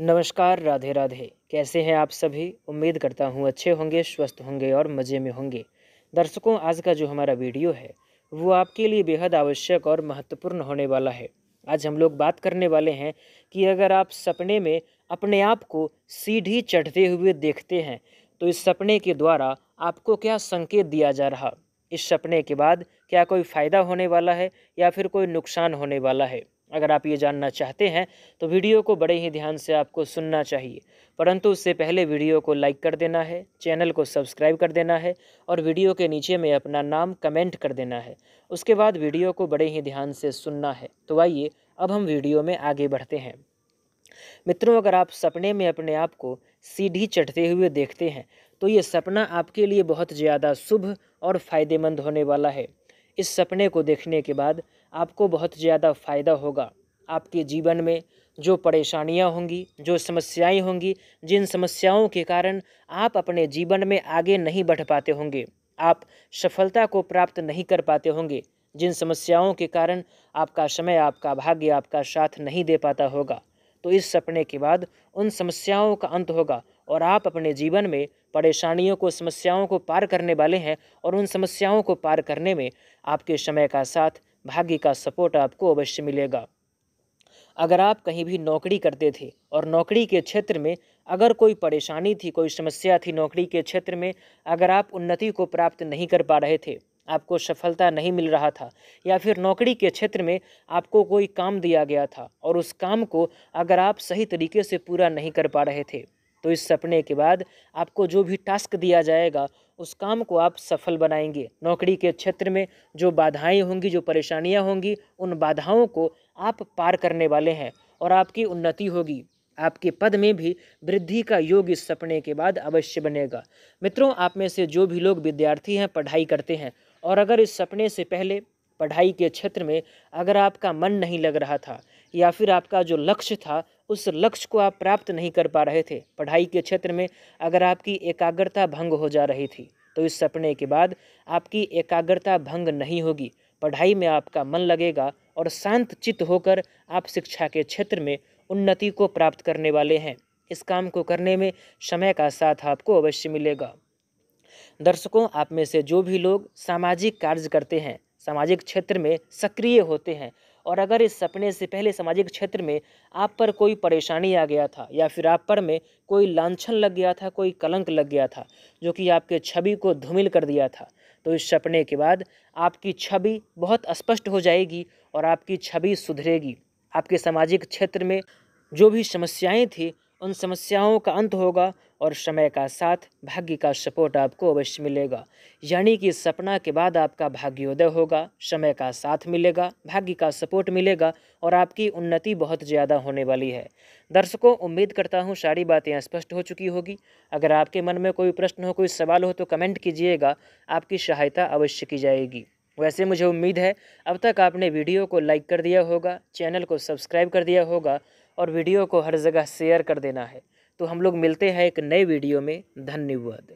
नमस्कार राधे राधे कैसे हैं आप सभी उम्मीद करता हूँ अच्छे होंगे स्वस्थ होंगे और मज़े में होंगे दर्शकों आज का जो हमारा वीडियो है वो आपके लिए बेहद आवश्यक और महत्वपूर्ण होने वाला है आज हम लोग बात करने वाले हैं कि अगर आप सपने में अपने आप को सीढ़ी चढ़ते हुए देखते हैं तो इस सपने के द्वारा आपको क्या संकेत दिया जा रहा इस सपने के बाद क्या कोई फ़ायदा होने वाला है या फिर कोई नुकसान होने वाला है अगर आप ये जानना चाहते हैं तो वीडियो को बड़े ही ध्यान से आपको सुनना चाहिए परंतु उससे पहले वीडियो को लाइक कर देना है चैनल को सब्सक्राइब कर देना है और वीडियो के नीचे में अपना नाम कमेंट कर देना है उसके बाद वीडियो को बड़े ही ध्यान से सुनना है तो आइए अब हम वीडियो में आगे बढ़ते हैं मित्रों अगर आप सपने में अपने आप को सीढ़ी चढ़ते हुए देखते हैं तो ये सपना आपके लिए बहुत ज़्यादा शुभ और फ़ायदेमंद होने वाला है इस सपने को देखने के बाद आपको बहुत ज़्यादा फ़ायदा होगा आपके जीवन में जो परेशानियां होंगी जो समस्याएं होंगी जिन समस्याओं के कारण आप अपने जीवन में आगे नहीं बढ़ पाते होंगे आप सफलता को प्राप्त नहीं कर पाते होंगे जिन समस्याओं के कारण आपका समय आपका भाग्य आपका साथ नहीं दे पाता होगा तो इस सपने के बाद उन समस्याओं का अंत होगा और आप अपने जीवन में परेशानियों को समस्याओं को पार करने वाले हैं और उन समस्याओं को पार करने में आपके समय का साथ भाग्य का सपोर्ट आपको अवश्य मिलेगा अगर आप कहीं भी नौकरी करते थे और नौकरी के क्षेत्र में अगर कोई परेशानी थी कोई समस्या थी नौकरी के क्षेत्र में अगर आप उन्नति को प्राप्त नहीं कर पा रहे थे आपको सफलता नहीं मिल रहा था या फिर नौकरी के क्षेत्र में आपको कोई काम दिया गया था और उस काम को अगर आप सही तरीके से पूरा नहीं कर पा रहे थे तो इस सपने के बाद आपको जो भी टास्क दिया जाएगा उस काम को आप सफल बनाएंगे नौकरी के क्षेत्र में जो बाधाएं होंगी जो परेशानियां होंगी उन बाधाओं को आप पार करने वाले हैं और आपकी उन्नति होगी आपके पद में भी वृद्धि का योग इस सपने के बाद अवश्य बनेगा मित्रों आप में से जो भी लोग विद्यार्थी हैं पढ़ाई करते हैं और अगर इस सपने से पहले पढ़ाई के क्षेत्र में अगर आपका मन नहीं लग रहा था या फिर आपका जो लक्ष्य था उस लक्ष्य को आप प्राप्त नहीं कर पा रहे थे पढ़ाई के क्षेत्र में अगर आपकी एकाग्रता भंग हो जा रही थी तो इस सपने के बाद आपकी एकाग्रता भंग नहीं होगी पढ़ाई में आपका मन लगेगा और शांत चित्त होकर आप शिक्षा के क्षेत्र में उन्नति को प्राप्त करने वाले हैं इस काम को करने में समय का साथ आपको अवश्य मिलेगा दर्शकों आप में से जो भी लोग सामाजिक कार्य करते हैं सामाजिक क्षेत्र में सक्रिय होते हैं और अगर इस सपने से पहले सामाजिक क्षेत्र में आप पर कोई परेशानी आ गया था या फिर आप पर में कोई लांछन लग गया था कोई कलंक लग गया था जो कि आपके छवि को धूमिल कर दिया था तो इस सपने के बाद आपकी छवि बहुत स्पष्ट हो जाएगी और आपकी छवि सुधरेगी आपके सामाजिक क्षेत्र में जो भी समस्याएं थी उन समस्याओं का अंत होगा और समय का साथ भाग्य का सपोर्ट आपको अवश्य मिलेगा यानी कि सपना के बाद आपका भाग्योदय होगा समय का साथ मिलेगा भाग्य का सपोर्ट मिलेगा और आपकी उन्नति बहुत ज़्यादा होने वाली है दर्शकों उम्मीद करता हूँ सारी बातें स्पष्ट हो चुकी होगी अगर आपके मन में कोई प्रश्न हो कोई सवाल हो तो कमेंट कीजिएगा आपकी सहायता अवश्य की जाएगी वैसे मुझे उम्मीद है अब तक आपने वीडियो को लाइक कर दिया होगा चैनल को सब्सक्राइब कर दिया होगा और वीडियो को हर जगह शेयर कर देना है तो हम लोग मिलते हैं एक नए वीडियो में धन्यवाद